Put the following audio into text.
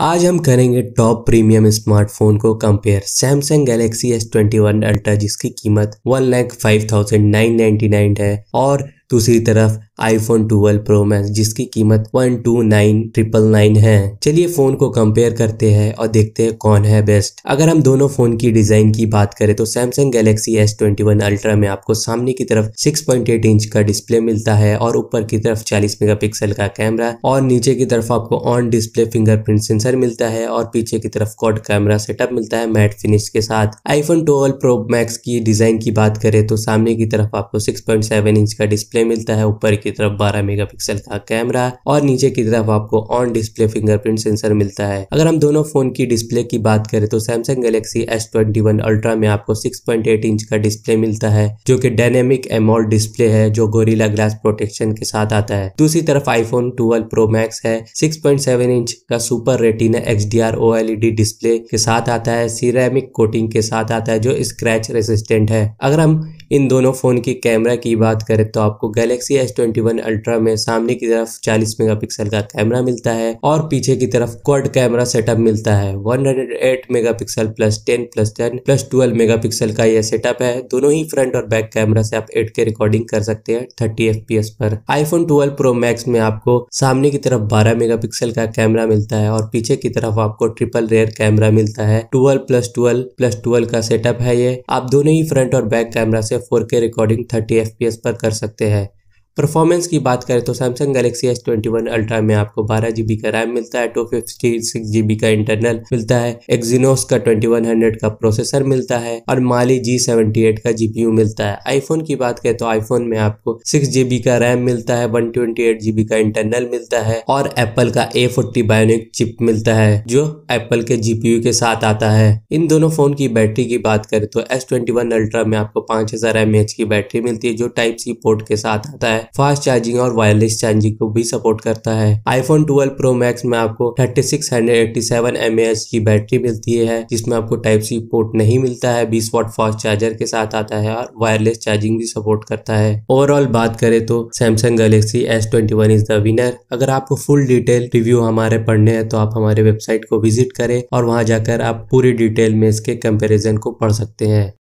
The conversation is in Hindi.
आज हम करेंगे टॉप प्रीमियम स्मार्टफोन को compare Samsung Galaxy S twenty one ultra जिसकी कीमत one lakh five thousand nine ninety nine है और दूसरी तरफ आईफोन 12 प्रो मैक्स जिसकी कीमत one two nine triple nine है चलिए फोन को कंपेयर करते हैं और देखते हैं कौन है बेस्ट अगर हम दोनों फोन की डिजाइन की बात करें तो Samsung Galaxy S twenty one ultra में आपको सामने की तरफ सिक्स पॉइंट एट इंच का डिस्प्ले मिलता है और ऊपर की तरफ चालीस मेगा पिक्सल का कैमरा और नीचे की तरफ आपको ऑन डिस्प्ले फिंगरप्रिंट सेंसर मिलता है और पीछे की तरफ कॉड कैमरा सेटअप मिलता है मैट फिनिश के साथ आईफोन ट्वेल्व प्रो मैक्स की डिजाइन की बात करें तो सामने की तरफ आपको सिक्स पॉइंट सेवन इंच का डिस्प्ले मिलता है ऊपर की की तरफ 12 मेगापिक्सल का कैमरा और नीचे की तरफ आपको ऑन डिस्प्ले फिंगरप्रिंट सेंसर मिलता है अगर हम दोनों फोन की डिस्प्ले की बात करें तो Samsung Galaxy S twenty one ultra में आपको सिक्स पॉइंट एट इंच का डिस्प्ले मिलता है जो की डायनेमिक एमोल डिस्प्ले है जो गोरिला ग्लास प्रोटेक्शन के साथ आता है दूसरी तरफ आईफोन ट्वेल्व प्रो मैक्स है सिक्स पॉइंट सेवन इंच का super retina X D R O L E D display के साथ आता है सिरेमिक कोटिंग के साथ आता है जो स्क्रैच रेसिस्टेंट है अगर हम इन दोनों फ़ोन की कैमरा की बात करें तो आपको Galaxy S twenty one ultra में सामने की तरफ 40 मेगापिक्सल का कैमरा मिलता है और पीछे की तरफ क्वाड कैमरा सेटअप मिलता है 108 megapixel plus 10 plus 10 plus 12 megapixel का यह सेटअप है दोनों ही फ्रंट और बैक कैमरा से आप के रिकॉर्डिंग कर सकते हैं थर्टी एफ पर आईफोन ट्वेल्व प्रो मैक्स में आपको सामने की तरफ बारह मेगा का कैमरा मिलता है और पीछे की तरफ आपको ट्रिपल रेयर कैमरा मिलता है twelve plus twelve plus twelve का सेटअप है ये आप दोनों ही फ्रंट और बैक कैमरा से four K recording thirty F पर कर सकते हैं परफॉर्मेंस की बात करें तो Samsung Galaxy S twenty one ultra में आपको बारह जीबी का रैम मिलता है टू फिफ्टी सिक्स जीबी का इंटरनल मिलता है एक्जीनोस का ट्वेंटी वन हंड्रेड का प्रोसेसर मिलता है और माली जी सेवेंटी एट का जीपीयू मिलता है आईफोन की बात करें तो आईफोन में आपको सिक्स जीबी का रैम मिलता है वन ट्वेंटी एट जीबी का इंटरनल मिलता है और एप्पल का ए फोर्टी बायोनिक चिप मिलता है जो एप्पल के जीपीयू के साथ आता है इन दोनों फोन की बैटरी की बात करें तो एस ट्वेंटी वन अल्ट्रा में आपको पांच हजार एम एच की बैटरी मिलती है जो टाइप सी पोर्ट के साथ आता है फास्ट चार्जिंग और वायरलेस चार्जिंग को भी सपोर्ट करता है आईफोन ट्वेल्व प्रो मैक्स में आपको 3687 एच की बैटरी मिलती है जिसमें आपको टाइप सी पोर्ट नहीं मिलता है बीस वॉट फास्ट चार्जर के साथ आता है और वायरलेस चार्जिंग भी सपोर्ट करता है ओवरऑल बात करें तो Samsung Galaxy S twenty one is the winner अगर आपको फुल डिटेल रिव्यू हमारे पढ़ने हैं तो आप हमारे वेबसाइट को विजिट करें और वहां जाकर आप पूरी डिटेल में इसके कंपेरिजन को पढ़ सकते हैं